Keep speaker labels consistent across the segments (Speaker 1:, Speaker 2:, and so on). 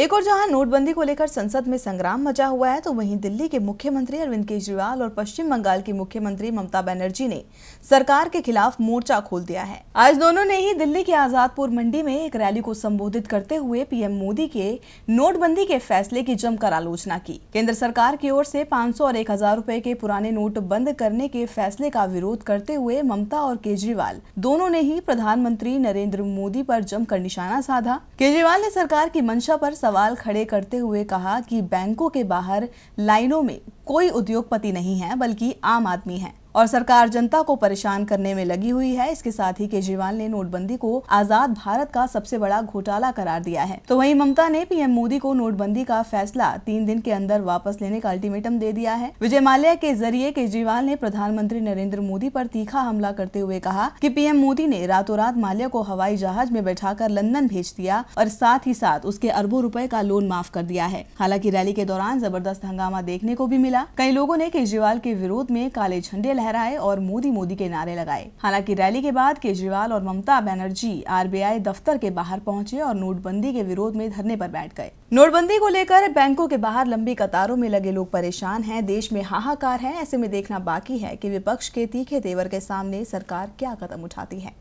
Speaker 1: एक और जहां नोटबंदी को लेकर संसद में संग्राम मचा हुआ है तो वहीं दिल्ली के मुख्यमंत्री अरविंद केजरीवाल और पश्चिम बंगाल की मुख्यमंत्री ममता बनर्जी ने सरकार के खिलाफ मोर्चा खोल दिया है आज दोनों ने ही दिल्ली के आजादपुर मंडी में एक रैली को संबोधित करते हुए पीएम मोदी के नोटबंदी के फैसले की जमकर आलोचना की केंद्र सरकार की ओर से पाँच और एक हजार रूपए के पुराने नोट बंद करने के फैसले का विरोध करते हुए ममता और केजरीवाल दोनों ने ही प्रधानमंत्री नरेंद्र मोदी आरोप जमकर निशाना साधा केजरीवाल ने सरकार की मंशा आरोप सवाल खड़े करते हुए कहा कि बैंकों के बाहर लाइनों में कोई उद्योगपति नहीं है बल्कि आम आदमी है और सरकार जनता को परेशान करने में लगी हुई है इसके साथ ही केजरीवाल ने नोटबंदी को आजाद भारत का सबसे बड़ा घोटाला करार दिया है तो वहीं ममता ने पीएम मोदी को नोटबंदी का फैसला तीन दिन के अंदर वापस लेने का अल्टीमेटम दे दिया है विजय माल्या के जरिए केजरीवाल ने प्रधानमंत्री नरेंद्र मोदी पर तीखा हमला करते हुए कहा की पीएम मोदी ने रातों रात माल्या को हवाई जहाज में बैठा लंदन भेज दिया और साथ ही साथ उसके अरबों रूपए का लोन माफ कर दिया है हालांकि रैली के दौरान जबरदस्त हंगामा देखने को भी मिला मिला कई लोगों ने केजरीवाल के विरोध में काले झंडे लहराए और मोदी मोदी के नारे लगाए हालांकि रैली के बाद केजरीवाल और ममता बनर्जी आरबीआई दफ्तर के बाहर पहुंचे और नोटबंदी के विरोध में धरने पर बैठ गए नोटबंदी को लेकर बैंकों के बाहर लंबी कतारों में लगे लोग परेशान हैं देश में हाहाकार है ऐसे में देखना बाकी है कि विपक्ष के तीखे तेवर के सामने सरकार क्या कदम उठाती है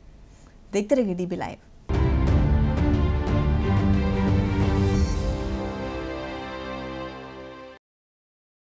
Speaker 1: देखते रहिए डीबी लाइव